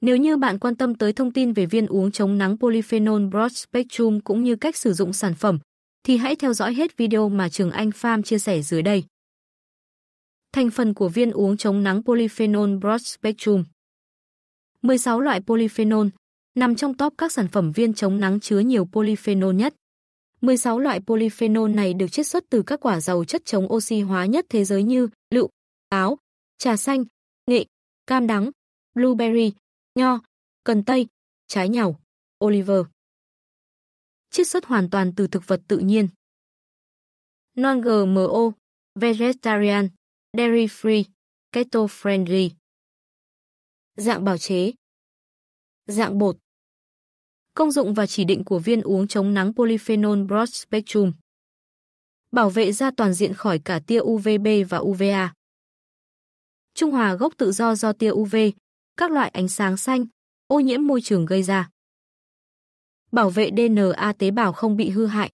Nếu như bạn quan tâm tới thông tin về viên uống chống nắng polyphenol broad spectrum cũng như cách sử dụng sản phẩm, thì hãy theo dõi hết video mà Trường Anh Farm chia sẻ dưới đây. Thành phần của viên uống chống nắng polyphenol broad spectrum 16 loại polyphenol nằm trong top các sản phẩm viên chống nắng chứa nhiều polyphenol nhất. 16 loại polyphenol này được chiết xuất từ các quả giàu chất chống oxy hóa nhất thế giới như lựu, táo, trà xanh, nghệ, cam đắng, blueberry, nho, cần tây, trái nhàu, Oliver. Chiết xuất hoàn toàn từ thực vật tự nhiên. Non-GMO, vegetarian, dairy free, keto friendly. Dạng bào chế. Dạng bột. Công dụng và chỉ định của viên uống chống nắng polyphenol broad spectrum. Bảo vệ da toàn diện khỏi cả tia UVB và UVA. Trung hòa gốc tự do do tia UV, các loại ánh sáng xanh, ô nhiễm môi trường gây ra. Bảo vệ DNA tế bào không bị hư hại.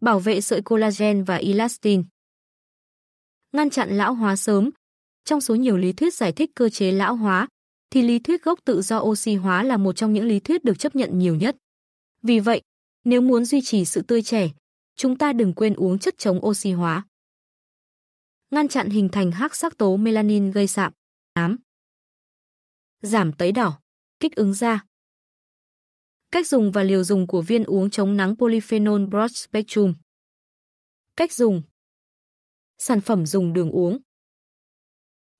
Bảo vệ sợi collagen và elastin. Ngăn chặn lão hóa sớm. Trong số nhiều lý thuyết giải thích cơ chế lão hóa, thì lý thuyết gốc tự do oxy hóa là một trong những lý thuyết được chấp nhận nhiều nhất. Vì vậy, nếu muốn duy trì sự tươi trẻ, chúng ta đừng quên uống chất chống oxy hóa. Ngăn chặn hình thành hắc sắc tố melanin gây sạm, nám giảm tấy đỏ, kích ứng da. Cách dùng và liều dùng của viên uống chống nắng polyphenol broad spectrum. Cách dùng. Sản phẩm dùng đường uống.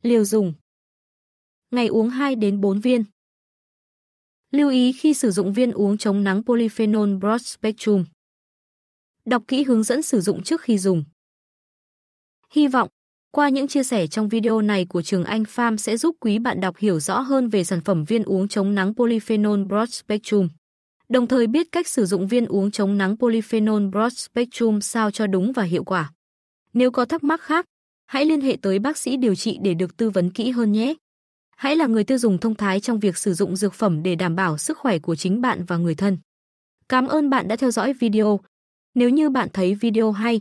Liều dùng. Ngày uống 2 đến 4 viên. Lưu ý khi sử dụng viên uống chống nắng polyphenol broad spectrum. Đọc kỹ hướng dẫn sử dụng trước khi dùng. Hy vọng qua những chia sẻ trong video này của Trường Anh Farm sẽ giúp quý bạn đọc hiểu rõ hơn về sản phẩm viên uống chống nắng polyphenol Broad Spectrum. Đồng thời biết cách sử dụng viên uống chống nắng polyphenol Broad Spectrum sao cho đúng và hiệu quả. Nếu có thắc mắc khác, hãy liên hệ tới bác sĩ điều trị để được tư vấn kỹ hơn nhé. Hãy là người tiêu dùng thông thái trong việc sử dụng dược phẩm để đảm bảo sức khỏe của chính bạn và người thân. Cảm ơn bạn đã theo dõi video. Nếu như bạn thấy video hay,